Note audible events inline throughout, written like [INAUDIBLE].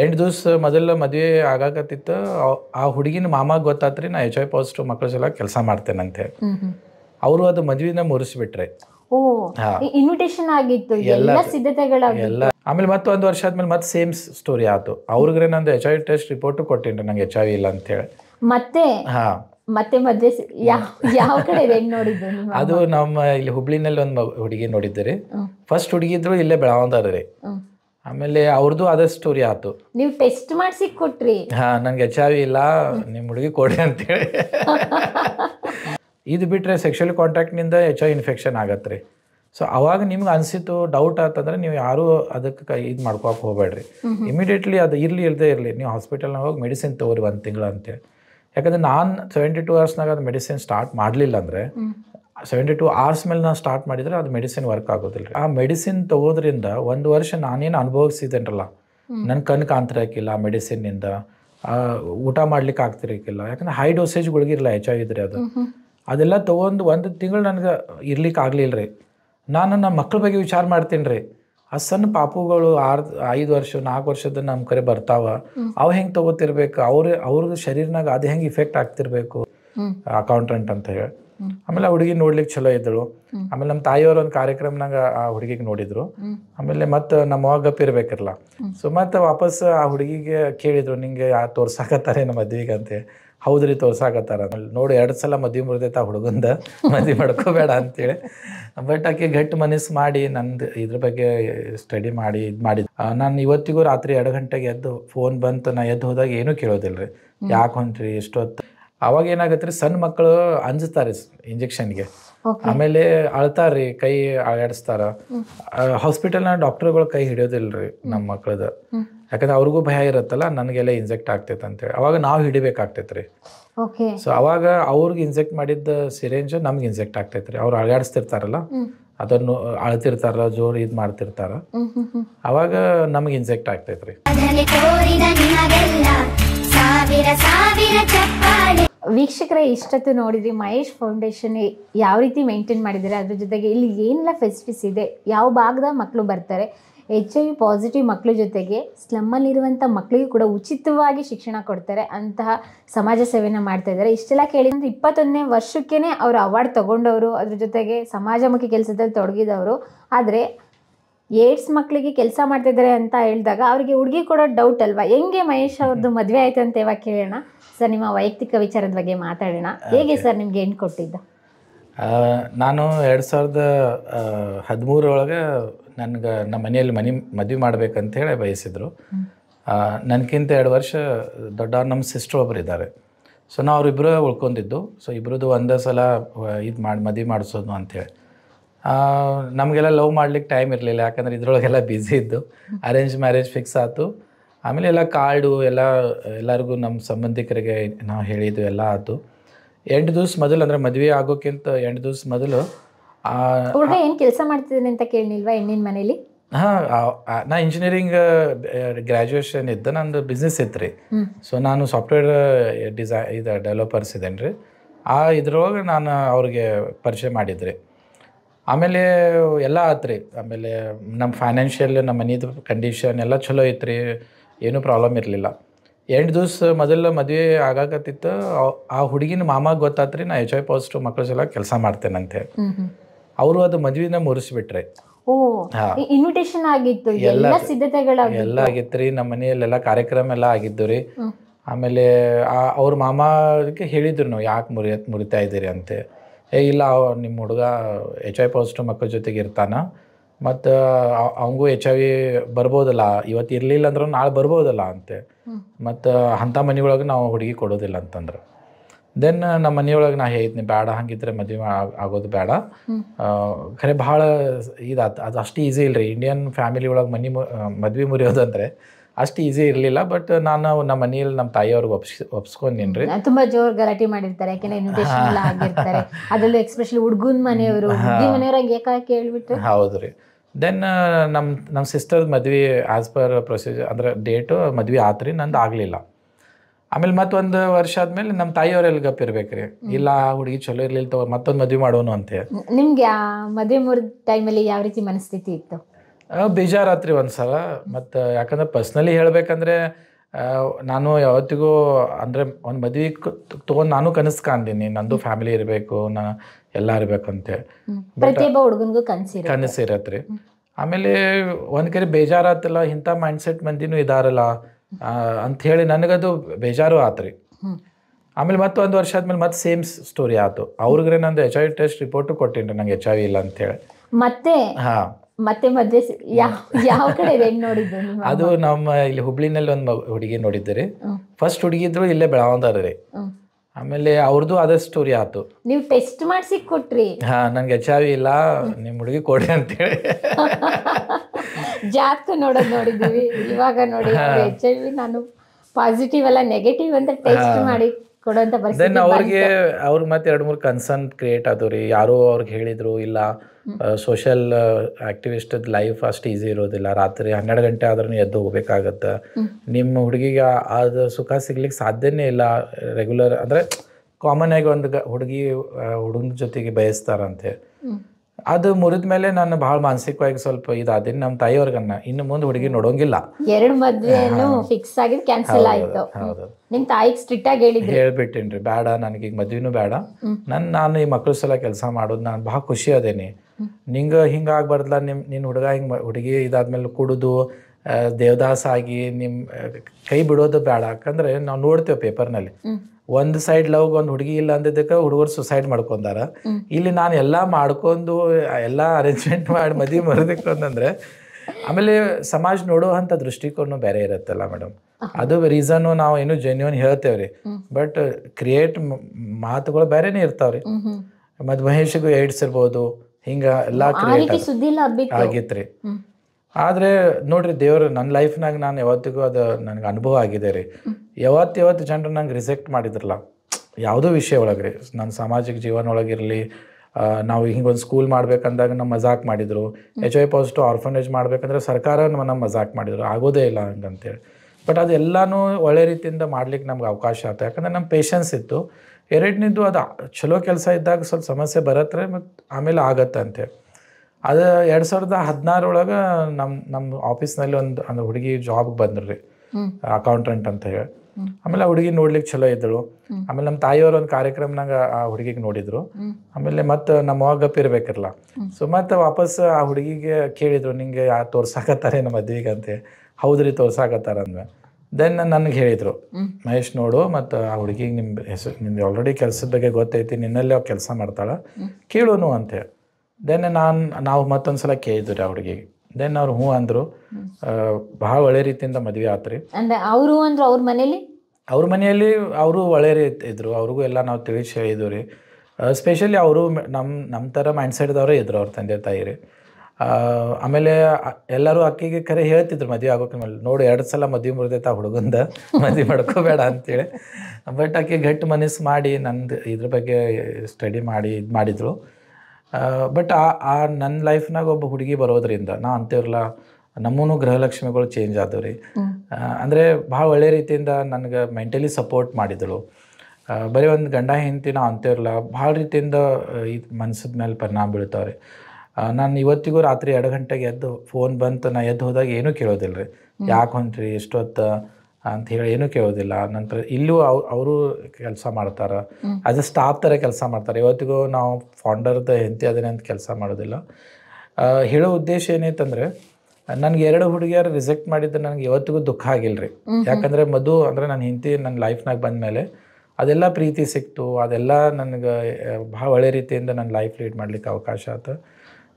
ಎಂಟು ದಿವಸ ಮೊದಲು ಮದುವೆ ಆಗಾಕತ್ತಿತ್ತು ಆ ಹುಡುಗಿನ ಮಾಮ ಗೊತ್ತಾತ್ರಿ ನಾ ಎಚ್ ಐ ಪಾಸಿಟಿವ್ ಮಕ್ಕಳ ಸಲ ಕೆಲಸ ಮಾಡ್ತೇನೆ ಅಂತ ಹೇಳಿ ಅವರು ಅದು ಮದುವೆನ ಮುರಿಸ್ಬಿಟ್ರಿ ಇನ್ವಿಟೇಷನ್ ಆಗಿತ್ತು ಆಮೇಲೆ ಮತ್ತೆ ಒಂದು ವರ್ಷ ಆದ್ಮೇಲೆ ಮತ್ತೆ ಸೇಮ್ ಸ್ಟೋರಿ ಆಯ್ತು ಅವ್ರಿಗೆ ನಂದು ಎಚ್ ಐ ಟೆಸ್ಟ್ ರಿಪೋರ್ಟ್ ಕೊಟ್ಟೇನ್ ನಂಗೆ ಎಚ್ ಐ ಇಲ್ಲ ಅಂತ ಮತ್ತೆ ಹಾ ಮತ್ತೆ [LAUGHS] ಯಾವ ಕಡೆ ಅದು ನಮ್ಮ ಇಲ್ಲಿ ಹುಬ್ಳಿನಲ್ಲಿ ಒಂದು ಹುಡುಗಿ ನೋಡಿದ್ರಿ ಫಸ್ಟ್ ಹುಡುಗಿದ್ರು ಇಲ್ಲೇ ಬೆಳಗಾವ್ದಾರ ರೀ ಆಮೇಲೆ ಅವ್ರದ್ದು ಅದೇ ಸ್ಟೋರಿ ಆಯ್ತು ನೀವು ಟೆಸ್ಟ್ ಮಾಡಿಸಿ ಕೊಟ್ರಿ ಹಾ ನನಗೆ ಎಚ್ ಐ ವಿ ಇಲ್ಲ ನಿಮ್ಮ ಹುಡುಗಿ ಕೊಡಿ ಅಂತೇಳಿ ಇದು ಬಿಟ್ಟರೆ ಸೆಕ್ಷುಯಲ್ ಕಾಂಟ್ಯಾಕ್ಟ್ನಿಂದ ಎಚ್ ಐ ಇನ್ಫೆಕ್ಷನ್ ಆಗತ್ತೆ ರೀ ಸೊ ಅವಾಗ ನಿಮ್ಗೆ ಅನಿಸಿತು ಡೌಟ್ ಆತಂದ್ರೆ ನೀವು ಯಾರು ಅದಕ್ಕೆ ಇದು ಮಾಡ್ಕೊಕ್ ಹೋಗ್ಬೇಡ್ರಿ ಇಮಿಡಿಯೇಟ್ಲಿ ಅದು ಇರಲಿ ಇಲ್ಲದೆ ಇರಲಿ ನೀವು ಹಾಸ್ಪಿಟಲ್ನಾಗ ಹೋಗಿ ಮೆಡಿಸಿನ್ ತಗೋರಿ ಒಂದು ತಿಂಗಳು ಅಂತೇಳಿ ಯಾಕಂದ್ರೆ ನಾನು ಸೆವೆಂಟಿ ಟೂ ಅವರ್ಸ್ನಾಗ ಅದು ಮೆಡಿಸಿನ್ ಸ್ಟಾರ್ಟ್ ಮಾಡಲಿಲ್ಲ ಅಂದರೆ ಸೆವೆಂಟಿ ಟು ಅವರ್ಸ್ ಮೇಲೆ ನಾನು ಸ್ಟಾರ್ಟ್ ಮಾಡಿದರೆ ಅದು ಮೆಡಿಸಿನ್ ವರ್ಕ್ ಆಗೋದಿಲ್ಲ ರೀ ಆ ಮೆಡಿಸಿನ್ ತಗೋದ್ರಿಂದ ಒಂದು ವರ್ಷ ನಾನೇನು ಅನುಭವಿಸಿದ್ದೇನಲ್ಲ ನನ್ನ ಕಣ್ಣು ಕಾಣ್ತಿರಕ್ಕಿಲ್ಲ ಆ ಮೆಡಿಸಿನ್ನಿಂದ ಊಟ ಮಾಡ್ಲಿಕ್ಕೆ ಆಗ್ತಿರಕ್ಕಿಲ್ಲ ಯಾಕಂದ್ರೆ ಹೈ ಡೋಸೇಜ್ ಗುಳಿಗಿರಲ್ಲ ಎಚ್ ಐ ಇದ್ರೆ ಅದು ಅದೆಲ್ಲ ತೊಗೊಂಡು ಒಂದು ತಿಂಗಳು ನನಗೆ ಇರ್ಲಿಕ್ಕೆ ಆಗಲಿಲ್ಲ ರೀ ನಾನು ನನ್ನ ಮಕ್ಳ ಬಗ್ಗೆ ವಿಚಾರ ಮಾಡ್ತೀನಿ ರೀ ಆ ಸಣ್ಣ ಪಾಪುಗಳು ಆರ್ ಐದು ವರ್ಷ ನಾಲ್ಕು ವರ್ಷದ ನಮ್ಮ ಕರೆ ಬರ್ತಾವ ಅವು ಹೆಂಗೆ ತಗೋತಿರ್ಬೇಕು ಅವ್ರ ಅವ್ರ ಶರೀರನಾಗ ಅದು ಹೆಂಗೆ ಇಫೆಕ್ಟ್ ಆಗ್ತಿರ್ಬೇಕು ಅಕೌಂಟೆಂಟ್ ಅಂತ ಹೇಳಿ ಆಮೇಲೆ ಆ ಹುಡುಗಿ ನೋಡ್ಲಿಕ್ಕೆ ಚಲೋ ಇದ್ದಳು ಆಮೇಲೆ ನಮ್ಮ ತಾಯಿಯವ್ರ ಒಂದು ಕಾರ್ಯಕ್ರಮನಾಗ ಆ ಹುಡುಗಿಗೆ ನೋಡಿದ್ರು ಆಮೇಲೆ ಮತ್ತೆ ನಮ್ಮ ಅವಾಗ ಗಪ್ ಸೊ ಮತ್ತೆ ವಾಪಸ್ ಆ ಹುಡುಗಿಗೆ ಕೇಳಿದ್ರು ನಿಂಗೆ ಯಾ ತೋರ್ಸಾಕತ್ತಾರೆ ನಮ್ಮ ಮದ್ವಿಗೆ ಅಂತೆ ಹೌದ್ರಿ ತೋರ್ಸಾಕತ್ತಾರ ನೋಡು ಎರಡು ಸಲ ಮದ್ವೆ ಮುರಿದೈತೆ ಆ ಹುಡುಗಂದ [LAUGHS] ಮದ್ವಿ ಮಾಡ್ಕೋಬೇಡ ಅಂತೇಳಿ ಬಟ್ ಆಕೆ ಗಟ್ಟಿ ಮನಸ್ಸು ಮಾಡಿ ನಂದು ಇದ್ರ ಬಗ್ಗೆ ಸ್ಟಡಿ ಮಾಡಿ ಇದು ಮಾಡಿದ ನಾನು ಇವತ್ತಿಗೂ ರಾತ್ರಿ ಎರಡು ಗಂಟೆಗೆ ಎದ್ದು ಫೋನ್ ಬಂತು ನಾ ಎದ್ದು ಹೋದಾಗ ಏನೂ ಕೇಳೋದಿಲ್ರಿ ರೀ ಯಾಕೆ ಎಷ್ಟೊತ್ತು ಅವಾಗ ಏನಾಗತ್ತೆ ಸಣ್ಣ ಮಕ್ಕಳು ಅಂಜುತ್ತಾರೆ ಇಂಜೆಕ್ಷನ್ಗೆ ಆಮೇಲೆ ಅಳ್ತಾರ್ರಿ ಕೈ ಅಳಾಡಿಸ್ತಾರ ನ ಡಾಕ್ಟರ್ಗಳು ಕೈ ಹಿಡಿಯೋದಿಲ್ರಿ ನಮ್ಮ ಮಕ್ಕಳದ ಯಾಕಂದ್ರೆ ಅವ್ರಿಗೂ ಭಯ ಇರುತ್ತಲ್ಲ ನನಗೆಲ್ಲ ಇಂಜೆಕ್ಟ್ ಅಂತ ಅಂತೇಳಿ ಅವಾಗ ನಾವು ಹಿಡಿಬೇಕಾಗ್ತೈತ್ರಿ ಸೊ ಅವಾಗ ಅವ್ರಿಗೆ ಇಂಜೆಕ್ಟ್ ಮಾಡಿದ್ದ ಸಿರೇಂಜ್ ನಮ್ಗೆ ಇಂಜೆಕ್ಟ್ ಆಗ್ತೈತ್ರಿ ಅವ್ರು ಅಳಾಡಿಸ್ತಿರ್ತಾರಲ್ಲ ಅದನ್ನು ಅಳತಿರ್ತಾರ ಜೋರ್ ಇದ್ ಮಾಡ್ತಿರ್ತಾರ ಅವಾಗ ನಮ್ಗೆ ಇಂಜೆಕ್ಟ್ ಆಗ್ತೈತ್ರಿ ಸಾವಿರ ಸಾವಿರ ಚಪ್ಪಾಳೆ ವೀಕ್ಷಕರ ಇಷ್ಟತ್ತು ನೋಡಿದ್ರಿ ಮಹೇಶ್ ಫೌಂಡೇಶನ್ ಯಾವ ರೀತಿ ಮೇಂಟೈನ್ ಮಾಡಿದ್ದಾರೆ ಅದ್ರ ಜೊತೆಗೆ ಇಲ್ಲಿ ಏನೆಲ್ಲ ಫೆಸಿಲಿಟೀಸ್ ಇದೆ ಯಾವ ಭಾಗದ ಮಕ್ಕಳು ಬರ್ತಾರೆ ಎಚ್ ಐ ವಿ ಪಾಸಿಟಿವ್ ಮಕ್ಕಳ ಜೊತೆಗೆ ಸ್ಲಮ್ಮಲ್ಲಿರುವಂಥ ಮಕ್ಕಳಿಗೂ ಕೂಡ ಉಚಿತವಾಗಿ ಶಿಕ್ಷಣ ಕೊಡ್ತಾರೆ ಅಂತಹ ಸಮಾಜ ಸೇವೆಯನ್ನು ಮಾಡ್ತಾ ಇದ್ದಾರೆ ಇಷ್ಟೆಲ್ಲ ಕೇಳಿದ್ರೆ ಇಪ್ಪತ್ತೊಂದನೇ ವರ್ಷಕ್ಕೇ ಅವರು ಅವಾರ್ಡ್ ತೊಗೊಂಡವರು ಅದ್ರ ಜೊತೆಗೆ ಸಮಾಜಮುಖಿ ಕೆಲಸದಲ್ಲಿ ತೊಡಗಿದವರು ಆದರೆ ಏಡ್ಸ್ ಮಕ್ಕಳಿಗೆ ಕೆಲಸ ಮಾಡ್ತಿದ್ದಾರೆ ಅಂತ ಹೇಳಿದಾಗ ಅವರಿಗೆ ಹುಡುಗಿ ಕೊಡೋ ಡೌಟ್ ಅಲ್ವಾ ಹೆಂಗೆ ಮಹೇಶ್ ಅವ್ರದ್ದು ಮದುವೆ ಆಯ್ತು ಅಂತ ಇವಾಗ ಕೇಳೋಣ ಸರ್ ನಿಮ್ಮ ವೈಯಕ್ತಿಕ ವಿಚಾರದ ಬಗ್ಗೆ ಮಾತಾಡೋಣ ಹೇಗೆ ಸರ್ ನಿಮ್ಗೆ ಹೆಣ್ಣು ಕೊಟ್ಟಿದ್ದ ನಾನು ಎರಡು ಸಾವಿರದ ಹದಿಮೂರೊಳಗೆ ನನಗೆ ನಮ್ಮ ಮನೆಯಲ್ಲಿ ಮನೆ ಮದುವೆ ಮಾಡ್ಬೇಕಂತ ಹೇಳಿ ಬಯಸಿದ್ರು ನನಗಿಂತ ಎರಡು ವರ್ಷ ದೊಡ್ಡವ್ರು ನಮ್ಮ ಸಿಸ್ಟರ್ ಒಬ್ಬರು ಇದ್ದಾರೆ ಸೊ ನಾವು ಅವರಿಬ್ಬರು ಉಳ್ಕೊಂಡಿದ್ದು ಸೊ ಇಬ್ಬರದ್ದು ಒಂದೇ ಸಲ ಇದು ಮಾಡಿ ಮದುವೆ ಮಾಡಿಸೋದು ಅಂಥೇಳಿ ನಮಗೆಲ್ಲ ಲವ್ ಮಾಡ್ಲಿಕ್ಕೆ ಟೈಮ್ ಇರಲಿಲ್ಲ ಯಾಕಂದ್ರೆ ಇದ್ರೊಳಗೆಲ್ಲ ಬ್ಯುಸಿ ಇದ್ದು ಅರೇಂಜ್ ಮ್ಯಾರೇಜ್ ಫಿಕ್ಸ್ ಆಯಿತು ಆಮೇಲೆ ಎಲ್ಲ ಕಾರ್ಡು ಎಲ್ಲ ಎಲ್ಲರಿಗೂ ನಮ್ಮ ಸಂಬಂಧಿಕರಿಗೆ ನಾವು ಹೇಳಿದ್ದು ಎಲ್ಲ ಆಯಿತು ಎಂಟು ದಿವ್ಸ ಮೊದಲು ಅಂದರೆ ಮದುವೆ ಆಗೋಕ್ಕಿಂತ ಎಂಟು ದಿವ್ಸ ಮೊದಲು ಏನು ಕೆಲಸ ಮಾಡ್ತಿದ್ದೀನಿ ಅಂತ ಕೇಳಿಲ್ವಾ ಹೆಣ್ಣಿನ ಮನೇಲಿ ಹಾಂ ನಾ ಇಂಜಿನಿಯರಿಂಗ್ ಗ್ರ್ಯಾಜುಯೇಷನ್ ಇದ್ದ ನಂದು ಬಿಸ್ನೆಸ್ ಇತ್ತು ರೀ ಸೊ ನಾನು ಸಾಫ್ಟ್ವೇರ್ ಡಿಸೈ ಇದು ಡೆವಲಪರ್ಸ್ ಇದ್ದೇನೆ ರೀ ಆ ಇದ್ರೊಳಗೆ ನಾನು ಅವ್ರಿಗೆ ಪರಿಚಯ ಮಾಡಿದ್ರಿ ಆಮೇಲೆ ಎಲ್ಲ ಆತ್ರಿ ಆಮೇಲೆ ನಮ್ಮ ಫೈನಾನ್ಷಿಯಲ್ ನಮ್ಮ ಮನೆದು ಕಂಡೀಷನ್ ಎಲ್ಲ ಚಲೋ ಐತ್ರಿ ಏನೂ ಪ್ರಾಬ್ಲಮ್ ಇರಲಿಲ್ಲ ಎಂಟು ದಿವಸ ಮೊದಲು ಮದುವೆ ಆಗಾಕತ್ತಿತ್ತು ಆ ಹುಡುಗಿನ ಮಾಮಾಗ ಗೊತ್ತಾತ್ರಿ ನಾ ಎಚ್ ಐ ಪಾಸಿಟಿವ್ ಮಕ್ಕಳ ಸಲ ಕೆಲಸ ಮಾಡ್ತೇನಂತೆ ಅವರು ಅದು ಮದುವೆನ ಮುರಿಸ್ಬಿಟ್ರಿ ಇನ್ವಿಟೇಷನ್ ಆಗಿತ್ತು ಎಲ್ಲ ಸಿದ್ಧತೆಗಳ ಎಲ್ಲ ಆಗಿತ್ತು ರೀ ನಮ್ಮ ಮನೆಯಲ್ಲೆಲ್ಲ ಕಾರ್ಯಕ್ರಮ ಎಲ್ಲ ಆಗಿದ್ದು ರೀ ಆಮೇಲೆ ಅವ್ರ ಮಾಮಾಗೆ ಹೇಳಿದ್ರು ನಾವು ಯಾಕೆ ಮುರಿ ಮುರಿತಾ ಇದ್ದೀರಿ ಅಂತೆ ಏ ಇಲ್ಲ ನಿಮ್ಮ ಹುಡುಗ ಎಚ್ ಐ ಪಾಸಿಟಿವ್ ಮಕ್ಕಳ ಜೊತೆಗೆ ಇರ್ತಾನ ಮತ್ತು ಅವಂಗೂ ಎಚ್ ಐ ವಿ ಬರ್ಬೋದಲ್ಲ ಇವತ್ತು ಇರಲಿಲ್ಲ ಅಂದ್ರೆ ನಾಳೆ ಬರ್ಬೋದಲ್ಲ ಅಂತೆ ಮತ್ತು ಅಂಥ ಮನೆಯೊಳಗೆ ನಾವು ಹುಡುಗಿ ಕೊಡೋದಿಲ್ಲ ಅಂತಂದ್ರೆ ದೆನ್ ನಮ್ಮ ಮನೆಯೊಳಗೆ ನಾ ಹೇಳ್ತೀನಿ ಬೇಡ ಹಂಗಿದ್ರೆ ಮದುವೆ ಆಗೋದು ಬೇಡ ಖರೆ ಭಾಳ ಇದಾತ್ ಅದು ಅಷ್ಟು ಈಸಿ ರೀ ಇಂಡಿಯನ್ ಫ್ಯಾಮಿಲಿ ಒಳಗೆ ಮನೆ ಮದ್ವೆ ಮುರಿಯೋದಂದ್ರೆ ಅಷ್ಟು ಈಸಿ ಇರಲಿಲ್ಲ ಬಟ್ ನಾನು ನಮ್ಮ ಮನೆಯಲ್ಲಿ ನಮ್ಮ ತಾಯಿಯವ್ರಿಗೆ ಒಪ್ಸ್ ಒಪ್ಸ್ಕೊಂಡಿನ್ರಿ ತುಂಬಾ ಜೋರ್ ಗಲಾಟೆ ಮಾಡಿರ್ತಾರೆ ಯಾಕೆಂದ್ರೆ ಇನ್ವಿಟೇಷನ್ ಅದರಲ್ಲೂ ಎಕ್ಸ್ಪೆಷಲಿ ಹುಡುಗನ ಮನೆಯವರು ಮನೆಯವ್ರಂಗೆ ಏಕಾಕಿ ಹೇಳ್ಬಿಟ್ಟು ಹೌದ್ರಿ ದೆನ್ ನಮ್ಮ ನಮ್ಮ ಸಿಸ್ಟರ್ ಮದ್ವೆ ಆಸ್ ಪರ್ ಪ್ರೊಸೀಜರ್ ಅಂದ್ರೆ ಡೇಟು ಮದ್ವೆ ಆತ್ರಿ ನಂದು ಆಗಲಿಲ್ಲ ಆಮೇಲೆ ಮತ್ತೊಂದು ವರ್ಷ ಆದ್ಮೇಲೆ ನಮ್ಮ ತಾಯಿಯವರೆಲ್ಲ ಗಪ್ ಇರ್ಬೇಕ್ರಿ ಇಲ್ಲ ಹುಡುಗಿ ಚಲೋ ಇರ್ಲಿಲ್ಲ ತಗೋ ಮತ್ತೊಂದು ಮದ್ವೆ ಮಾಡೋನು ಅಂತ ಹೇಳಿ ನಿಮ್ಗೆ ಮದ್ವೆ ಮೂರ್ ಟೈಮಲ್ಲಿ ಯಾವ ರೀತಿ ಮನಸ್ಥಿತಿ ಇತ್ತು ಬೇಜಾರಾತ್ರಿ ಒಂದು ಸಲ ಮತ್ತು ಯಾಕಂದ್ರೆ ಪರ್ಸ್ನಲಿ ಹೇಳಬೇಕಂದ್ರೆ ನಾನು ಯಾವತ್ತಿಗೂ ಅಂದರೆ ಒಂದು ಮದುವೆ ತೊಗೊಂಡು ನಾನು ಕನಸು ಕಾಣ್ತೀನಿ ನಂದು ಫ್ಯಾಮಿಲಿ ಇರಬೇಕು ನಾ ಎಲ್ಲ ಇರಬೇಕಂತೆ ಹುಡುಗನಿಗೂ ಕನಸು ಕನಸು ಇರತ್ರಿ ಆಮೇಲೆ ಒಂದು ಕಡೆ ಬೇಜಾರಾತಲ್ಲ ಇಂಥ ಮೈಂಡ್ಸೆಟ್ ಮಂದಿನೂ ಇದಾರಲ್ಲ ಹೇಳಿ ನನಗದು ಬೇಜಾರು ಆತ್ರಿ ಆಮೇಲೆ ಮತ್ತೆ ಒಂದು ವರ್ಷ ಆದ್ಮೇಲೆ ಮತ್ತೆ ಸೇಮ್ ಸ್ಟೋರಿ ಆಯ್ತು ಅವ್ರಿಗೆ ನಂದು ಎಚ್ ಐ ಟೆಸ್ಟ್ ರಿಪೋರ್ಟ್ ಕೊಟ್ಟಿನಿ ನಂಗೆ ಎಚ್ ಐ ವಿ ಇಲ್ಲ ಅಂತೇಳಿ ಮತ್ತೆ ಹಾಂ ಮತ್ತೆ ಮದ್ವೆ [LAUGHS] ಯಾವ ಕಡೆ ಅದು ನಮ್ಮ ಇಲ್ಲಿ ಹುಬ್ಳಿನಲ್ಲಿ ಒಂದು ಹುಡುಗಿ ನೋಡಿದ್ದೀರಿ ಫಸ್ಟ್ ಹುಡುಗಿದ್ರು ಇಲ್ಲೇ ಬೆಳವಂದಾರ್ರಿ ಆಮೇಲೆ ಅವ್ರದ್ದು ಅದೇ ಸ್ಟೋರಿ ಆಯ್ತು ನೀವು ಟೆಸ್ಟ್ ಮಾಡಿಸಿ ಕೊಟ್ರಿ ಹಾ ನನ್ಗೆ ಎಚ್ ಐ ವಿ ಇಲ್ಲ ನಿಮ್ಮ ಹುಡುಗಿ ಕೊಡಿ ಅಂತೇಳಿ [LAUGHS] ಜಾತಕ ನೋಡೋದು ನೋಡಿದ್ದೀವಿ ಇವಾಗ ನೋಡಿ ಎಚ್ ಐ ವಿ ನಾನು ಪಾಸಿಟಿವ್ ಅಲ್ಲ ನೆಗೆಟಿವ್ ಅಂತ ಟೆಸ್ಟ್ ಮಾಡಿ ಕೊಡುವಂತ ದೆನ್ ಅವ್ರಿಗೆ ಅವ್ರಿಗೆ ಮತ್ತೆ ಎರಡು ಮೂರು ಕನ್ಸರ್ನ್ ಕ್ರಿಯೇಟ್ ಆದವು ರೀ ಯಾರೋ ಅವ್ರಿಗೆ ಹೇಳಿದ್ರು ಇಲ್ಲ ಸೋಷಿಯಲ್ ಆಕ್ಟಿವಿಸ್ಟ್ ಲೈಫ್ ಅಷ್ಟು ಈಸಿ ಇರೋದಿಲ್ಲ ರಾತ್ರಿ ಹನ್ನೆರಡು ಗಂಟೆ ಆದ್ರೂ ಎದ್ದು ಹೋಗ್ಬೇಕಾಗತ್ತೆ ನಿಮ್ಮ ಹುಡುಗಿಗೆ ಅದು ಸುಖ ಸಿಗ್ಲಿಕ್ಕೆ ಸಾಧ್ಯನೇ ಇಲ್ಲ ರೆಗ್ಯುಲರ್ ಅಂದ್ರೆ ಕಾಮನ್ ಆಗಿ ಒಂದು ಹುಡುಗಿ ಹುಡುಗನ ಜೊತೆಗೆ ಬಯಸ್ತಾರಂತೆ ಅದು ಮುರಿದ ಮೇಲೆ ನಾನು ಬಹಳ ಮಾನಸಿಕವಾಗಿ ಸ್ವಲ್ಪ ಇದಾದೇನಿ ನಮ್ಮ ತಾಯಿಯವ್ರಿಗನ್ನ ಇನ್ನು ಮುಂದೆ ಹುಡುಗಿ ನೋಡೋಂಗಿಲ್ಲ ಎರಡು ಮದ್ವೆನು ಫಿಕ್ಸ್ ಆಗಿದ್ ಕ್ಯಾನ್ಸಲ್ ಆಯ್ತು ನಿಮ್ ತಾಯಿಗೆ ಸ್ಟ್ರಿಕ್ಟ್ ಆಗಿ ಹೇಳಿದ್ರು ಹೇಳ್ಬಿಟ್ಟೇನ್ರಿ ಬೇಡ ನನಗೆ ಈಗ ಮದ್ವೆನೂ ಬೇಡ ನನ್ ನಾನು ಈ ಮಕ್ಳ ಸಲ ಕೆಲಸ ಮಾಡೋದು ನಾನು ಬಹಳ ಖುಷಿ ಅದೇನಿ ನಿಂಗೆ ಹಿಂಗ ಆಗ್ಬಾರ್ದಲ್ಲ ನಿಮ್ಮ ನಿನ್ನ ಹುಡುಗ ಹಿಂಗೆ ಹುಡುಗಿ ಇದಾದ್ಮೇಲೆ ಕುಡಿದು ದೇವದಾಸ ಆಗಿ ನಿಮ್ಮ ಕೈ ಬಿಡೋದು ಬೇಡ ಯಾಕಂದ್ರೆ ನಾವು ನೋಡ್ತೇವೆ ಪೇಪರ್ನಲ್ಲಿ ಒಂದು ಸೈಡ್ ಲವ್ ಒಂದು ಹುಡುಗಿ ಇಲ್ಲ ಅಂದಿದ್ದಕ್ಕೆ ಹುಡುಗರು ಸುಸೈಡ್ ಮಾಡ್ಕೊಂಡಾರ ಇಲ್ಲಿ ನಾನು ಎಲ್ಲಾ ಮಾಡ್ಕೊಂಡು ಎಲ್ಲಾ ಅರೇಂಜ್ಮೆಂಟ್ ಮಾಡಿ ಮದುವೆ ಮಾಡೋದಕ್ಕೆ ಆಮೇಲೆ ಸಮಾಜ ನೋಡುವಂತ ದೃಷ್ಟಿಕೋನ ಬೇರೆ ಇರುತ್ತಲ್ಲ ಮೇಡಮ್ ಅದು ರೀಸನ್ ನಾವು ಏನು ಜೆನ್ಯೂನ್ ಹೇಳ್ತೇವ್ರಿ ಬಟ್ ಕ್ರಿಯೇಟ್ ಮಾತುಗಳು ಬೇರೆನೇ ಇರ್ತಾವ್ರಿ ಮತ್ ಮಹೇಶ್ಗೂ ಏಡ್ಸ್ ಇರ್ಬೋದು ಹಿಂಗ ಎಲ್ಲಾ ಕ್ರಿಯೇಟ್ ಆಗಿತ್ರಿ ಆದರೆ ನೋಡ್ರಿ ದೇವರು ನನ್ನ ಲೈಫ್ನಾಗ ನಾನು ಯಾವತ್ತಿಗೂ ಅದು ನನಗೆ ಅನುಭವ ಆಗಿದೆ ರೀ ಯಾವತ್ತು ಯಾವತ್ತು ಜನರು ನಂಗೆ ರಿಸೆಕ್ಟ್ ಮಾಡಿದ್ರಲ್ಲ ಯಾವುದೋ ವಿಷಯ ಒಳಗೆ ರೀ ನನ್ನ ಸಾಮಾಜಿಕ ಜೀವನ ಒಳಗಿರಲಿ ನಾವು ಹಿಂಗೊಂದು ಸ್ಕೂಲ್ ಮಾಡ್ಬೇಕಂದಾಗ ನಮ್ಮ ಮಜಾಕ್ ಮಾಡಿದರು ಎಚ್ ಐ ಪಾಸಿಟಿವ್ ಆರ್ಫನೇಜ್ ಮಾಡಬೇಕಂದ್ರೆ ಸರ್ಕಾರ ನಮ್ಮ ಮಜಾಕ್ ಮಾಡಿದರು ಆಗೋದೇ ಇಲ್ಲ ಹಂಗಂತೇಳಿ ಬಟ್ ಅದೆಲ್ಲನೂ ಒಳ್ಳೆ ರೀತಿಯಿಂದ ಮಾಡ್ಲಿಕ್ಕೆ ನಮ್ಗೆ ಅವಕಾಶ ಆಯ್ತು ಯಾಕಂದರೆ ನಮ್ಮ ಪೇಷನ್ಸ್ ಇತ್ತು ಎರಡನೇದು ಅದು ಚಲೋ ಕೆಲಸ ಇದ್ದಾಗ ಸ್ವಲ್ಪ ಸಮಸ್ಯೆ ಬರತ್ತೆ ಮತ್ತು ಆಮೇಲೆ ಆಗತ್ತೆ ಅಂತೇಳಿ ಅದು ಎರಡ್ ಸಾವಿರದ ಹದಿನಾರೊಳಗೆ ನಮ್ಮ ನಮ್ಮ ಆಫೀಸ್ನಲ್ಲಿ ಒಂದು ಅಂದ್ರೆ ಹುಡುಗಿ ಜಾಬ್ ಬಂದ್ರು ರೀ ಅಕೌಂಟೆಂಟ್ ಅಂತ ಹೇಳಿ ಆಮೇಲೆ ಆ ಹುಡುಗಿ ನೋಡ್ಲಿಕ್ಕೆ ಚಲೋ ಇದ್ದಳು ಆಮೇಲೆ ನಮ್ಮ ತಾಯಿಯವ್ರ ಒಂದು ಕಾರ್ಯಕ್ರಮನಾಗ ಆ ಹುಡುಗಿಗೆ ನೋಡಿದ್ರು ಆಮೇಲೆ ಮತ್ತೆ ನಮ್ಮ ಗಪ್ ಇರ್ಬೇಕಿರ್ಲ ಸೊ ಮತ್ತೆ ವಾಪಸ್ ಆ ಹುಡುಗಿಗೆ ಕೇಳಿದ್ರು ನಿಂಗೆ ಯಾ ತೋರ್ಸಾಕತ್ತಾರೆ ನಮ್ಮ ಮದ್ವಿಗೆ ಅಂತ ಹೌದ್ರಿ ತೋರ್ಸಾಕತ್ತಾರ ಅಂದ್ವೆ ದೆನ್ ನನಗೆ ಹೇಳಿದ್ರು ಮಹೇಶ್ ನೋಡು ಮತ್ತು ಆ ಹುಡುಗಿಗೆ ನಿಮ್ಮ ಹೆಸರು ನಿಮ್ದು ಆಲ್ರೆಡಿ ಕೆಲಸದ ಬಗ್ಗೆ ಗೊತ್ತೈತಿ ನಿನ್ನಲ್ಲೇ ಅವ್ ಕೆಲಸ ಮಾಡ್ತಾಳೆ ಕೇಳೋನು ಅಂತೇಳಿ ದೆನ್ ನಾನು ನಾವು ಮತ್ತೊಂದು ಸಲ ರೀ ಅವ್ರಿಗೆ ದೆನ್ ಅವ್ರು ಹ್ಞೂ ಅಂದರು ಭಾಳ ಒಳ್ಳೆ ರೀತಿಯಿಂದ ಮದುವೆ ಆತ್ರಿ ಅಂದ್ರೆ ಅವರು ಅಂದ್ರೆ ಅವ್ರ ಮನೇಲಿ ಅವ್ರ ಮನೆಯಲ್ಲಿ ಅವರು ಒಳ್ಳೆ ರೀತಿ ಇದ್ರು ಅವ್ರಿಗೂ ಎಲ್ಲ ನಾವು ತಿಳಿಸಿ ಹೇಳಿದ್ವಿ ರೀ ಸ್ಪೆಷಲಿ ಅವರು ನಮ್ಮ ನಮ್ಮ ಥರ ಮೈಂಡ್ ಸೆಟ್ದವರೇ ಇದ್ರು ಅವ್ರ ತಂದೆ ತಾಯಿ ರೀ ಆಮೇಲೆ ಎಲ್ಲರೂ ಅಕ್ಕಿಗೆ ಕರೆ ಹೇಳ್ತಿದ್ರು ಮದುವೆ ಆಗೋಕೆ ಮೇಲೆ ನೋಡು ಎರಡು ಸಲ ಮದುವೆ ಮುರಿದೈತೆ ಹುಡುಗಂದ [LAUGHS] ಮದುವೆ ಮಾಡ್ಕೋಬೇಡ ಅಂತೇಳಿ ಬಟ್ ಅಕ್ಕಿ ಗಟ್ಟಿ ಮನಸ್ಸು ಮಾಡಿ ನಂದು ಇದ್ರ ಬಗ್ಗೆ ಸ್ಟಡಿ ಮಾಡಿ ಇದು ಮಾಡಿದರು ಬಟ್ ಆ ನನ್ನ ಲೈಫ್ನಾಗ ಒಬ್ಬ ಹುಡುಗಿ ಬರೋದ್ರಿಂದ ನಾ ಅಂತೇವ್ರಲ್ಲ ನಮ್ಮೂ ಗೃಹಲಕ್ಷ್ಮಿಗಳು ಚೇಂಜ್ ಆದವು ರೀ ಅಂದರೆ ಭಾಳ ಒಳ್ಳೆ ರೀತಿಯಿಂದ ನನಗೆ ಮೆಂಟಲಿ ಸಪೋರ್ಟ್ ಮಾಡಿದಳು ಬರೀ ಒಂದು ಗಂಡ ಹೆಂಡತಿ ನಾ ಅಂತೇವ್ರಲ್ಲ ಭಾಳ ರೀತಿಯಿಂದ ಇದು ಮನ್ಸದ ಮೇಲೆ ಪರಿಣಾಮ ಬೀಳ್ತಾವ್ರಿ ನಾನು ಇವತ್ತಿಗೂ ರಾತ್ರಿ ಎರಡು ಗಂಟೆಗೆ ಎದ್ದು ಫೋನ್ ಬಂತು ನಾ ಎದ್ದು ಹೋದಾಗ ಏನೂ ಕೇಳೋದಿಲ್ಲ ರೀ ಯಾಕೆ ಹೊಂಟ್ರಿ ಎಷ್ಟೊತ್ತು ಅಂತ ಹೇಳಿ ಏನೂ ಕೇಳೋದಿಲ್ಲ ನಂತರ ಇಲ್ಲೂ ಅವ್ರು ಅವರು ಕೆಲಸ ಮಾಡ್ತಾರೆ ಆಸ್ ಎ ಸ್ಟಾಫ್ ಥರ ಕೆಲಸ ಮಾಡ್ತಾರೆ ಇವತ್ತಿಗೂ ನಾವು ಫೌಂಡರ್ದ ಹೆಂಡತಿ ಅದೇನೆ ಅಂತ ಕೆಲಸ ಮಾಡೋದಿಲ್ಲ ಹೇಳೋ ಉದ್ದೇಶ ಏನೈತಂದರೆ ನನಗೆ ಎರಡು ಹುಡುಗಿಯರು ರಿಜೆಕ್ಟ್ ಮಾಡಿದ್ರೆ ನನಗೆ ಇವತ್ತಿಗೂ ದುಃಖ ಆಗಿಲ್ಲ ರೀ ಯಾಕಂದರೆ ಮಧು ಅಂದರೆ ನನ್ನ ಹೆಂಡತಿ ನನ್ನ ಲೈಫ್ನಾಗ ಮೇಲೆ ಅದೆಲ್ಲ ಪ್ರೀತಿ ಸಿಕ್ತು ಅದೆಲ್ಲ ನನಗೆ ಭಾಳ ಒಳ್ಳೆ ರೀತಿಯಿಂದ ನನ್ನ ಲೈಫ್ ಲೀಡ್ ಮಾಡಲಿಕ್ಕೆ ಅವಕಾಶ ಆಯ್ತು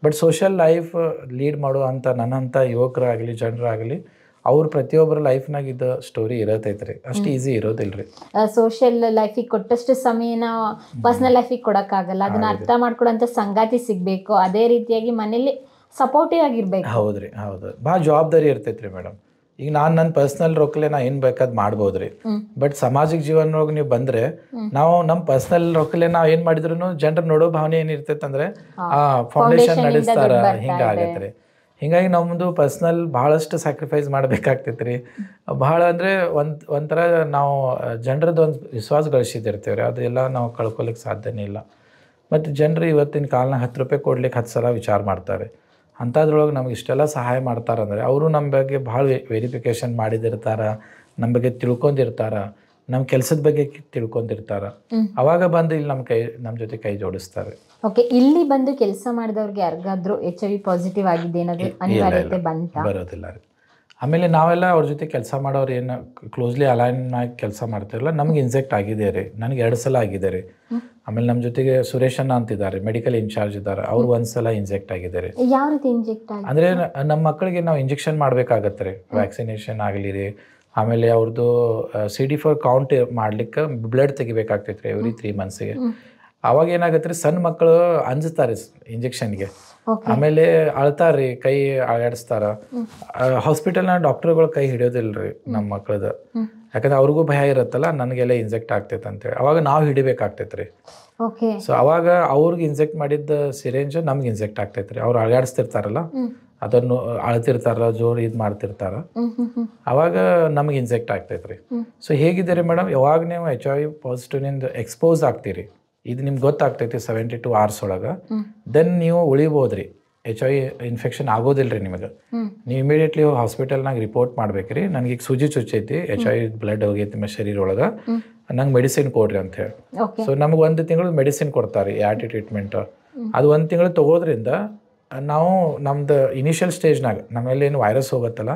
ಬಟ್ ಸೋಷಿಯಲ್ ಲೈಫ್ ಲೀಡ್ ಮಾಡೋ ಅಂಥ ನನ್ನಂಥ ಯುವಕರಾಗಲಿ ಜನರಾಗಲಿ ಅವ್ರ ಪ್ರತಿಯೊಬ್ಬರ ಲೈಫ್ನಾಗ ಇದು ಸ್ಟೋರಿ ಇರತೈತ್ರಿ ಅಷ್ಟು ಈಸಿ ಇರೋದಿಲ್ರಿ ಸೋಷಿಯಲ್ ಲೈಫಿಗೆ ಕೊಟ್ಟಷ್ಟು ಸಮಯನ ಪರ್ಸನಲ್ ಲೈಫಿಗೆ ಕೊಡೋಕ್ಕಾಗಲ್ಲ ಅದನ್ನ ಅರ್ಥ ಮಾಡ್ಕೊಡೋಂಥ ಸಂಗಾತಿ ಸಿಗಬೇಕು ಅದೇ ರೀತಿಯಾಗಿ ಮನೇಲಿ ಸಪೋರ್ಟಿವ್ ಆಗಿರ್ಬೇಕು ಹೌದ್ರಿ ಹೌದು ಭಾಳ ಜವಾಬ್ದಾರಿ ಇರ್ತೈತ್ರಿ ಮೇಡಮ್ ಈಗ ನಾನು ನನ್ನ ಪರ್ಸನಲ್ ರೊಕ್ಕಲೆ ನಾ ಏನು ಬೇಕಾದ್ ಮಾಡ್ಬೋದ್ರಿ ಬಟ್ ಸಾಮಾಜಿಕ ಜೀವನೊಳಗೆ ನೀವು ಬಂದ್ರೆ ನಾವು ನಮ್ಮ ಪರ್ಸನಲ್ ರೊಕ್ಕಲೆ ನಾವು ಏನು ಮಾಡಿದ್ರು ಜನರ ನೋಡೋ ಭಾವನೆ ಏನಿರ್ತೈತೆ ಅಂದ್ರೆ ಆ ಫೌಂಡೇಶನ್ ನಡೆಸ್ತಾರ ಹಿಂಗಾಗತ್ತೆ ಹೀಗಾಗಿ ನಮ್ಮದು ಪರ್ಸ್ನಲ್ ಭಾಳಷ್ಟು ಸ್ಯಾಕ್ರಿಫೈಸ್ ಮಾಡಬೇಕಾಗ್ತೈತೆ ರೀ ಭಾಳ ಅಂದರೆ ಒಂದು ಒಂಥರ ನಾವು ಜನರದ್ದು ಒಂದು ವಿಶ್ವಾಸ ಗಳಿಸಿದಿರ್ತೀವಿ ರೀ ಅದೆಲ್ಲ ನಾವು ಕಳ್ಕೊಲಿಕ್ಕೆ ಸಾಧ್ಯನೇ ಇಲ್ಲ ಮತ್ತು ಜನರು ಇವತ್ತಿನ ಕಾಲನ ಹತ್ತು ರೂಪಾಯಿ ಕೊಡ್ಲಿಕ್ಕೆ ಹತ್ತು ಸಲ ವಿಚಾರ ಮಾಡ್ತಾರೆ ಅಂಥದ್ರೊಳಗೆ ನಮ್ಗೆ ಇಷ್ಟೆಲ್ಲ ಸಹಾಯ ಮಾಡ್ತಾರೆ ಅವರು ನಮ್ಮ ಬಗ್ಗೆ ಭಾಳ ವೆರಿಫಿಕೇಷನ್ ಮಾಡಿದಿರ್ತಾರೆ ನಮ್ಮ ಬಗ್ಗೆ ತಿಳ್ಕೊಂಡಿರ್ತಾರೆ ನಮ್ಮ ಕೆಲಸದ ಬಗ್ಗೆ ತಿಳ್ಕೊಂಡಿರ್ತಾರ ಅವಾಗ ಬಂದು ಇಲ್ಲಿ ನಮ್ಮ ಕೈ ನಮ್ಮ ಜೊತೆ ಕೈ ಜೋಡಿಸ್ತಾರೆ ಓಕೆ ಇಲ್ಲಿ ಬಂದು ಕೆಲಸ ಮಾಡಿದವ್ರಿಗೆ ಯಾರಿಗಾದ್ರೂ ಎಚ್ ಐ ವಿ ಪಾಸಿಟಿವ್ ಆಗಿದೆ ಅನಿವಾರ್ಯತೆ ಬರೋದಿಲ್ಲ ಆಮೇಲೆ ನಾವೆಲ್ಲ ಅವ್ರ ಜೊತೆ ಕೆಲಸ ಮಾಡೋರು ಏನ ಕ್ಲೋಸ್ಲಿ ಅಲೈನ್ ಆಗಿ ಕೆಲಸ ಮಾಡ್ತಿರಲ್ಲ ನಮ್ಗೆ ಇನ್ಸೆಕ್ಟ್ ಆಗಿದೆ ರೀ ನನಗೆ ಎರಡು ಸಲ ಆಗಿದೆ ಆಮೇಲೆ ನಮ್ಮ ಜೊತೆಗೆ ಸುರೇಶ್ ಅಣ್ಣ ಅಂತಿದ್ದಾರೆ ಮೆಡಿಕಲ್ ಇನ್ಚಾರ್ಜ್ ಇದ್ದಾರೆ ಅವ್ರು ಒಂದ್ಸಲ ಇನ್ಜೆಕ್ಟ್ ಆಗಿದ್ದಾರೆ ಯಾವ ರೀತಿ ಇನ್ಜೆಕ್ಟ್ ಅಂದ್ರೆ ನಮ್ಮ ಮಕ್ಕಳಿಗೆ ನಾವು ಇಂಜೆಕ್ಷನ್ ಮಾಡಬೇಕಾಗತ್ತೆ ರೀ ವ್ಯಾಕ್ಸಿನೇಷನ್ ಆಗಲಿ ರೀ ಆಮೇಲೆ ಅವ್ರದ್ದು ಸಿ ಡಿ ಫೋರ್ ಕೌಂಟ್ ಮಾಡ್ಲಿಕ್ಕೆ ಬ್ಲಡ್ ತೆಗಿಬೇಕಾಗ್ತೈತ್ರಿ ಎವ್ರಿ ತ್ರೀ ಮಂತ್ಸ್ಗೆ ಅವಾಗ ಏನಾಗತ್ತೆ ಸಣ್ಣ ಮಕ್ಕಳು ಇಂಜೆಕ್ಷನ್ ಇಂಜೆಕ್ಷನ್ಗೆ ಆಮೇಲೆ ಅಳ್ತಾರ್ರಿ ಕೈ ಅಳಾಡಿಸ್ತಾರ ಹಾಸ್ಪಿಟಲ್ನ ಡಾಕ್ಟರ್ಗಳು ಕೈ ಹಿಡಿಯೋದಿಲ್ರಿ ನಮ್ಮ ಮಕ್ಳದ ಯಾಕಂದ್ರೆ ಅವ್ರಿಗೂ ಭಯ ಇರುತ್ತಲ್ಲ ನನಗೆಲ್ಲ ಇಂಜೆಕ್ಟ್ ಆಗ್ತೈತೆ ಅಂತೇಳಿ ಅವಾಗ ನಾವು ಹಿಡಿಬೇಕಾಗ್ತೈತ್ರಿ ಸೊ ಅವಾಗ ಅವ್ರಿಗೆ ಇಂಜೆಕ್ಟ್ ಮಾಡಿದ್ದ ಸಿರೇಂಜ್ ನಮ್ಗೆ ಇಂಜೆಕ್ಟ್ ಆಗ್ತೈತ್ರಿ ಅವ್ರು ಅಳಾಡಿಸ್ತಿರ್ತಾರಲ್ಲ ಅದನ್ನು ಅಳತಿರ್ತಾರ ಜೋರ್ ಇದು ಮಾಡ್ತಿರ್ತಾರ ಅವಾಗ ನಮಗೆ ಇನ್ಸೆಕ್ಟ್ ಆಗ್ತೈತ್ರಿ ಸೊ ಹೇಗಿದ್ದೀರಿ ಮೇಡಮ್ ಯಾವಾಗ ನೀವು ಎಚ್ ಐ ಪಾಸಿಟಿವ್ನಿಂದ ಎಕ್ಸ್ಪೋಸ್ ಆಗ್ತೀರಿ ಇದು ನಿಮ್ಗೆ ಗೊತ್ತಾಗ್ತೈತಿ ಸೆವೆಂಟಿ ಟು ಅವರ್ಸ್ ಒಳಗ ದೆನ್ ನೀವು ಉಳಿಬೋದ್ರಿ ಎಚ್ ಐ ಇನ್ಫೆಕ್ಷನ್ ಆಗೋದಿಲ್ಲ ನಿಮಗೆ ನೀವು ಇಮಿಡಿಯೇಟ್ಲಿ ಹಾಸ್ಪಿಟಲ್ನಾಗ ರಿಪೋರ್ಟ್ ಮಾಡ್ಬೇಕ್ರಿ ನನಗೆ ಈಗ ಸೂಜಿ ಚುಚ್ಚೈತಿ ಎಚ್ ಐ ಬ್ಲಡ್ ಹೋಗೈತಿ ನಿಮ್ಮ ಶರೀರ ಒಳಗೆ ನಂಗೆ ಮೆಡಿಸಿನ್ ಕೊಡ್ರಿ ಅಂತ ಹೇಳಿ ಸೊ ನಮಗೆ ಒಂದು ತಿಂಗಳು ಮೆಡಿಸಿನ್ ಕೊಡ್ತಾರೆ ಆ್ಯಟಿ ಟ್ರೀಟ್ಮೆಂಟ್ ಅದು ಒಂದು ತಿಂಗಳು ತಗೋದ್ರಿಂದ ನಾವು ನಮ್ದು ಇನಿಷಿಯಲ್ ಸ್ಟೇಜ್ನಾಗ ನಮ್ಮಲ್ಲಿ ಏನು ವೈರಸ್ ಹೋಗುತ್ತಲ್ಲ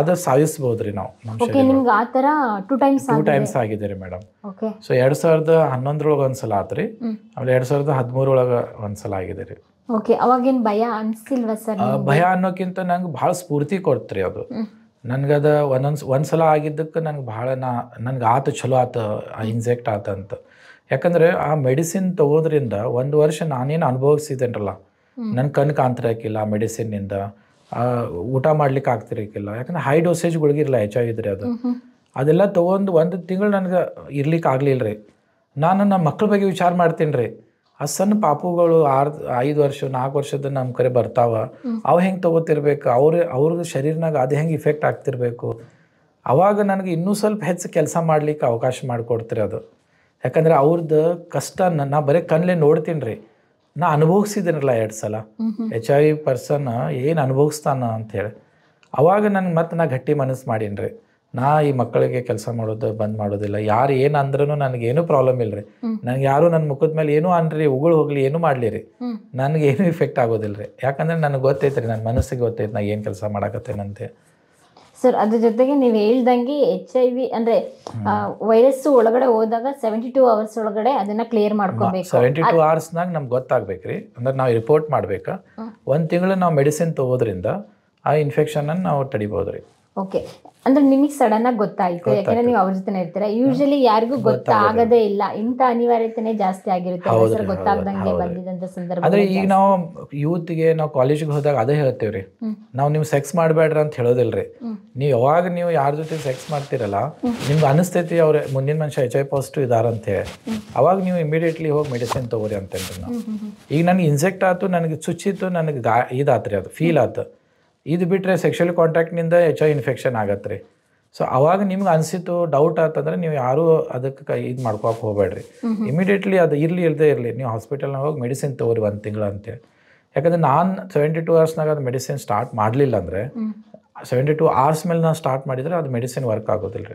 ಅದು ಸಾಯಿಸ್ಬೋದ್ರಿ ನಾವು ಟೂ ಟೈಮ್ಸ್ ಟೈಮ್ಸ್ ಆಗಿದೆ ರೀ ಮೇಡಮ್ ಸೊ ಎರಡ್ ಸಾವಿರದ ಹನ್ನೊಂದ್ರೊಳಗ ಒಂದ್ಸಲ ಆತ್ರಿ ಆಮೇಲೆ ಎರಡ್ ಸಾವಿರದ ಹದಿಮೂರೊಳಗೆ ಒಂದ್ಸಲ ಆಗಿದೆ ರೀ ಓಕೆ ಭಯ ಅನ್ಸಿಲ್ವಾ ಸರ್ ಭಯ ಅನ್ನೋಕ್ಕಿಂತ ನಂಗೆ ಭಾಳ ಸ್ಫೂರ್ತಿ ಕೊಡ್ತ್ರಿ ಅದು ನನ್ಗದ ಒಂದೊಂದು ಒಂದ್ಸಲ ಸಲ ಆಗಿದ್ದಕ್ಕೆ ನಂಗೆ ಭಾಳ ನಾ ನನ್ಗೆ ಆತು ಚಲೋ ಇಂಜೆಕ್ಟ್ ಆತ ಅಂತ ಯಾಕಂದ್ರೆ ಆ ಮೆಡಿಸಿನ್ ತಗೋದ್ರಿಂದ ಒಂದು ವರ್ಷ ನಾನೇನು ಅನುಭವಿಸಿದ್ದೇನರಲ್ಲ ನನ್ನ ಕಣ್ಣು ಕಾಣ್ತಿರಕ್ಕಿಲ್ಲ ಆ ಮೆಡಿಸಿನ್ನಿಂದ ಊಟ ಮಾಡ್ಲಿಕ್ಕೆ ಆಗ್ತಿರಕ್ಕಿಲ್ಲ ಯಾಕಂದ್ರೆ ಹೈ ಡೋಸೇಜ್ ಗುಳಿಗಿರಲ್ಲ ಎಚ್ ಐ ಇದ್ರೆ ಅದು ಅದೆಲ್ಲ ತೊಗೊಂಡು ಒಂದು ತಿಂಗಳು ನನಗೆ ಇರ್ಲಿಕ್ಕೆ ಆಗಲಿಲ್ಲ ರೀ ನಾನು ನಮ್ಮ ಮಕ್ಳ ಬಗ್ಗೆ ವಿಚಾರ ಮಾಡ್ತೀನಿ ರೀ ಆ ಸಣ್ಣ ಪಾಪುಗಳು ಆರು ಐದು ವರ್ಷ ನಾಲ್ಕು ವರ್ಷದ ನಮ್ಮ ಕರೆ ಬರ್ತಾವ ಅವು ಹೆಂಗೆ ತಗೋತಿರ್ಬೇಕು ಅವ್ರ ಅವ್ರ ಶರೀರನಾಗ ಅದು ಹೆಂಗೆ ಇಫೆಕ್ಟ್ ಆಗ್ತಿರ್ಬೇಕು ಅವಾಗ ನನಗೆ ಇನ್ನೂ ಸ್ವಲ್ಪ ಹೆಚ್ಚು ಕೆಲಸ ಮಾಡ್ಲಿಕ್ಕೆ ಅವಕಾಶ ಮಾಡಿಕೊಡ್ತೀರಿ ಅದು ಯಾಕಂದ್ರೆ ಅವ್ರದ್ದು ಕಷ್ಟ ನಾ ಬರೀ ಕಣ್ಲೆ ನೋಡ್ತೀನಿ ರೀ ನಾ ಅನುಭವಿಸಿದ್ದೀನಲ್ಲ ಎರಡು ಸಲ ಎಚ್ ಐ ವಿ ಪರ್ಸನ್ ಏನು ಅನುಭವಿಸ್ತಾನ ಅಂಥೇಳಿ ಅವಾಗ ನನಗೆ ಮತ್ತೆ ನಾ ಗಟ್ಟಿ ಮನಸ್ಸು ಮಾಡೀನಿ ನಾ ಈ ಮಕ್ಕಳಿಗೆ ಕೆಲಸ ಮಾಡೋದು ಬಂದ್ ಮಾಡೋದಿಲ್ಲ ಯಾರು ಏನು ಅಂದ್ರೂ ನನಗೇನು ಪ್ರಾಬ್ಲಮ್ ಇಲ್ಲ ರೀ ನನಗೆ ಯಾರು ನನ್ನ ಮುಖದ ಮೇಲೆ ಏನೂ ಅನ್ರಿ ಉಗುಳು ಹೋಗ್ಲಿ ಏನೂ ಮಾಡಲಿ ರೀ ಏನು ಇಫೆಕ್ಟ್ ಆಗೋದಿಲ್ಲ ರೀ ಯಾಕಂದ್ರೆ ನನಗೆ ಗೊತ್ತೈತೆ ರೀ ನನ್ನ ಮನಸ್ಸಿಗೆ ಗೊತ್ತೈತೆ ನಾ ಏನು ಕೆಲಸ ಮಾಡಾಕತ್ತೇನಂತೆ ಸರ್ ಅದ್ರ ಜೊತೆಗೆ ನೀವು ಹೇಳ್ದಂಗೆ ಎಚ್ ಐ ವಿ ಅಂದ್ರೆ ವೈರಸ್ ಒಳಗಡೆ ಹೋದಾಗ ಸೆವೆಂಟಿ ಟೂ ಅವರ್ಸ್ ಒಳಗಡೆ ಅದನ್ನ ಕ್ಲಿಯರ್ ಮಾಡ್ಕೋಬೇಕು ಸೆವೆಂಟಿ ಟೂ ನಾಗ ನಮ್ಗೆ ಗೊತ್ತಾಗ್ಬೇಕ್ರಿ ಅಂದ್ರೆ ನಾವು ರಿಪೋರ್ಟ್ ಮಾಡ್ಬೇಕಾ ಒಂದು ತಿಂಗಳು ನಾವು ಮೆಡಿಸಿನ್ ತಗೋದ್ರಿಂದ ಆ ಇನ್ಫೆಕ್ಷನ್ ನಾವು ತಡಿಬೋದ್ರಿ ಓಕೆ ಅಂದ್ರೆ ನಿಮಗೆ ಸಡನ್ ಆಗಿ ಗೊತ್ತಾಯ್ತು ಯಾಕಂದ್ರೆ ನೀವು ಅವ್ರ ಜೊತೆ ಇರ್ತೀರಾ ಯೂಶಲಿ ಯಾರಿಗೂ ಗೊತ್ತಾಗದೇ ಇಲ್ಲ ಇಂತ ಅನಿವಾರ್ಯತೆನೇ ಜಾಸ್ತಿ ಆಗಿರುತ್ತೆ ಗೊತ್ತಾಗದಂಗೆ ಬಂದಿದಂತ ಸಂದರ್ಭ ಅಂದ್ರೆ ಈಗ ನಾವು ಗೆ ನಾವು ಗೆ ಹೋದಾಗ ಅದೇ ಹೇಳ್ತೇವ್ರಿ ನಾವು ನೀವು ಸೆಕ್ಸ್ ಮಾಡಬೇಡ್ರಿ ಅಂತ ಹೇಳೋದಿಲ್ರಿ ನೀವು ಯಾವಾಗ ನೀವು ಯಾರ ಜೊತೆ ಸೆಕ್ಸ್ ಮಾಡ್ತಿರಲ್ಲ ನಿಮ್ಗೆ ಅನಿಸ್ತೈತಿ ಅವ್ರ ಮುಂದಿನ ಮನುಷ್ಯ ಎಚ್ ಐ ಪಾಸಿಟಿವ್ ಇದಾರ ಅಂತ ಹೇಳಿ ಅವಾಗ ನೀವು ಇಮಿಡಿಯೇಟ್ಲಿ ಹೋಗಿ ಮೆಡಿಸಿನ್ ತಗೋರಿ ಅಂತಂದ್ರೆ ಈಗ ನನಗೆ ಇನ್ಸೆಕ್ಟ್ ಆಯ್ತು ನನಗೆ ಚುಚ್ಚಿತ್ತು ನನಗೆ ಗಾ ಇದಾತ್ರಿ ಅದು ಫೀಲ್ ಆಯ್ತು ಇದು ಬಿಟ್ಟರೆ ಸೆಕ್ಷುಯಲ್ ಕಾಂಟ್ಯಾಕ್ಟ್ನಿಂದ ಎಚ್ ಐ ಇನ್ಫೆಕ್ಷನ್ ಆಗತ್ತೆ ರೀ ಸೊ ಅವಾಗ ನಿಮ್ಗೆ ಅನಿಸಿತು ಡೌಟ್ ಆತಂದ್ರೆ ನೀವು ಯಾರೂ ಅದಕ್ಕೆ ಇದು ಮಾಡ್ಕೊಕ್ ಹೋಗಬೇಡ್ರಿ ಇಮಿಡಿಯೇಟ್ಲಿ ಅದು ಇರಲಿ ಇಲ್ಲದೆ ಇರಲಿ ನೀವು ಹಾಸ್ಪಿಟಲ್ನಾಗ ಹೋಗಿ ಮೆಡಿಸಿನ್ ತೊಗೊರಿ ಒಂದು ತಿಂಗಳು ಅಂತೇಳಿ ಯಾಕಂದರೆ ನಾನು ಸೆವೆಂಟಿ ಟು ಅವರ್ಸ್ನಾಗ ಅದು ಮೆಡಿಸಿನ್ ಸ್ಟಾರ್ಟ್ ಮಾಡಲಿಲ್ಲ ಅಂದರೆ ಸೆವೆಂಟಿ ಟು ಅವರ್ಸ್ ಮೇಲೆ ನಾನು ಸ್ಟಾರ್ಟ್ ಮಾಡಿದರೆ ಅದು ಮೆಡಿಸಿನ್ ವರ್ಕ್ ಆಗೋದಿಲ್ಲ ರೀ